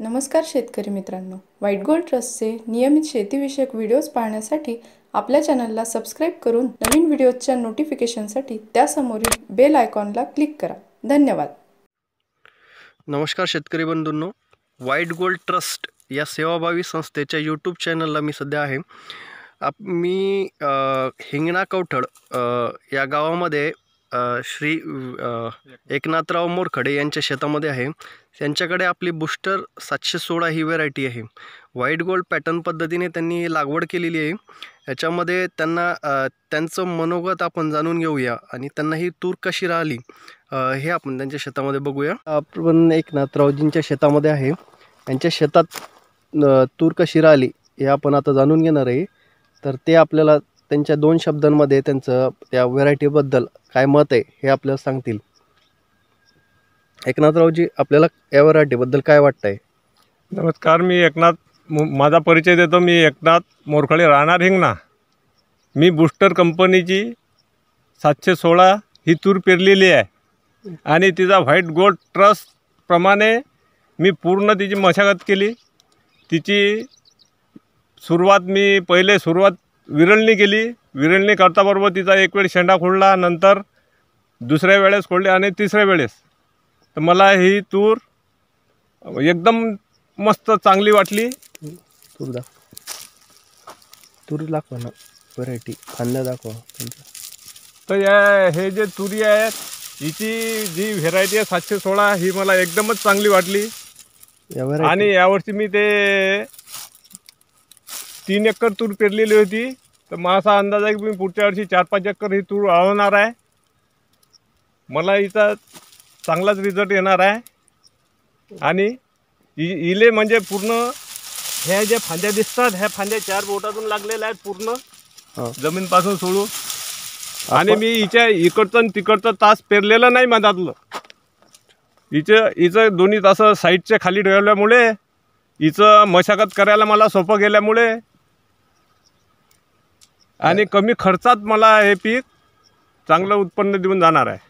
नमस्कार शेतकरी मित्रांनो व्हाईट गोल्ड ट्रस्टचे नियमित शेतीविषयक व्हिडिओज पाहण्यासाठी आपल्या चॅनलला सबस्क्राईब करून नवीन व्हिडिओजच्या नोटिफिकेशनसाठी त्यासमोरील बेल आयकॉनला क्लिक करा धन्यवाद नमस्कार शेतकरी बंधूंनो व्हाईट गोल्ड ट्रस्ट या सेवाभावी संस्थेच्या यूट्यूब चॅनलला मी सध्या आहे आप मी हिंगणा कवठळ या गावामध्ये श्री एकनाथराव मोरखडे यांच्या शेतामध्ये आहे त्यांच्याकडे आपली बुस्टर सातशे सोळा ही व्हेरायटी आहे व्हाईट गोल्ड पॅटर्न पद्धतीने त्यांनी लागवड केलेली आहे याच्यामध्ये त्यांना त्यांचं मनोगत आपण जाणून घेऊया आणि त्यांना ही तूर कशी राहिली हे आपण त्यांच्या शेतामध्ये बघूया आपण एकनाथरावजींच्या शेतामध्ये आहे त्यांच्या शेतात तूर कशी राहिली हे आपण आता जाणून घेणार आहे तर ते आपल्याला त्यांच्या दोन शब्दांमध्ये त्यांचं त्या व्हेरायटीबद्दल काय मत आहे हे आपल्याला सांगतील एकनाथरावजी आपल्याला या व्हरायटीबद्दल काय वाटतंय आहे नमस्कार मी एकनाथ माझा परिचय देतो मी एकनाथ मोरखळे राहणार हिंगणा मी बुस्टर कंपनीची सातशे सोळा ही तूर पेरलेली आहे आणि तिचा व्हाईट गोल्ड ट्रस्टप्रमाणे मी पूर्ण तिची मशागत केली तिची सुरुवात मी पहिले सुरुवात विरळणी केली विरळणी करताबरोबर तिचा एक वेळ शेंडा खोडला नंतर दुसऱ्या वेळेस खोडली आणि तिसऱ्या वेळेस तर मला ही तूर एकदम मस्त चांगली वाटली तूर दाख तूर दाखवा ना व्हरायटी कांदा दाखवा तर या हे जे तुरी आहेत हिची जी व्हेरायटी आहे सातशे सोळा ही मला एकदमच चांगली वाटली आणि यावर्षी मी ते तीन एकर तूर पेरलेली होती तर मला असा अंदाज आहे की मी पुढच्या वर्षी चार पाच एकर ही तूर आळवणार आहे मला हिचा चांगलाच रिझल्ट येणार आहे आणि इले म्हणजे पूर्ण ह्या ज्या फांद्या दिसतात ह्या फांद्या चार बोटातून लागलेल्या आहेत पूर्ण जमीनपासून सोडून आणि मी हिच्या इकडचं तिकडचं तास पेरलेलं नाही मधातलं हिचं इचं दोन्ही तास साईडच्या खाली ठेवल्यामुळे हिचं मशागत करायला मला सोपं गेल्यामुळे आणि कमी खर्चात मला हे पीक चांगलं उत्पन्न देऊन जाणार आहे